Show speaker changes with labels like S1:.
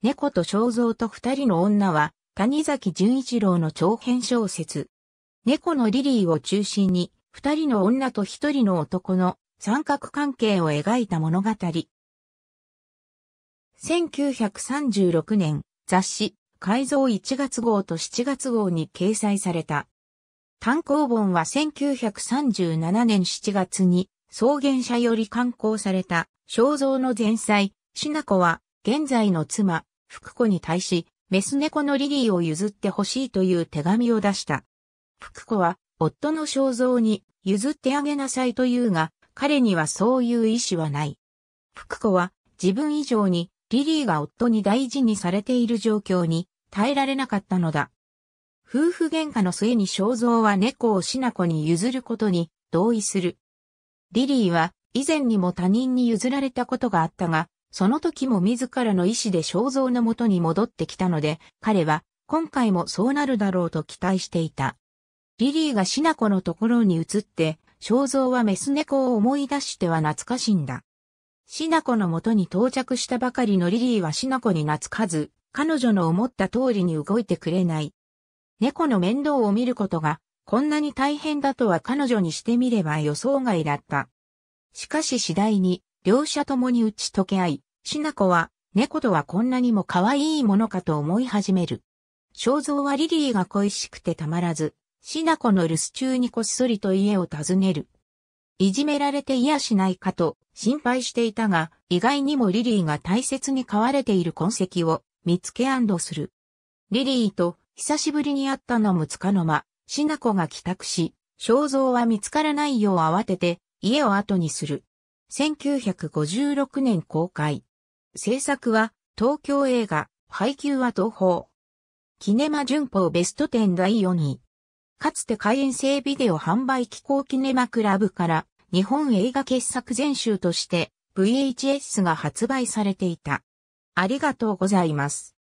S1: 猫と肖像と二人の女は、谷崎潤一郎の長編小説。猫のリリーを中心に、二人の女と一人の男の三角関係を描いた物語。1936年、雑誌、改造1月号と7月号に掲載された。単行本は1937年7月に、草原社より刊行された、肖像の前妻、しなこは、現在の妻、福子に対し、メス猫のリリーを譲ってほしいという手紙を出した。福子は、夫の肖像に譲ってあげなさいと言うが、彼にはそういう意思はない。福子は、自分以上に、リリーが夫に大事にされている状況に、耐えられなかったのだ。夫婦喧嘩の末に肖像は猫をシナコに譲ることに同意する。リリーは以前にも他人に譲られたことがあったが、その時も自らの意志で肖像のもとに戻ってきたので、彼は今回もそうなるだろうと期待していた。リリーがシナコのところに移って、肖像はメス猫を思い出しては懐かしんだ。シナコのもとに到着したばかりのリリーはシナコに懐かず、彼女の思った通りに動いてくれない。猫の面倒を見ることが、こんなに大変だとは彼女にしてみれば予想外だった。しかし次第に、両者ともに打ち解け合い、しなこは、猫とはこんなにも可愛いものかと思い始める。肖像はリリーが恋しくてたまらず、しなこの留守中にこっそりと家を訪ねる。いじめられて嫌しないかと心配していたが、意外にもリリーが大切に飼われている痕跡を見つけする。リリーと久しぶりに会ったのもつかの間、しなこが帰宅し、肖像は見つからないよう慌てて家を後にする。1956年公開。制作は東京映画、配給は東宝。キネマ旬報ベスト10第4位。かつて開演制ビデオ販売機構キネマクラブから日本映画傑作全集として VHS が発売されていた。ありがとうございます。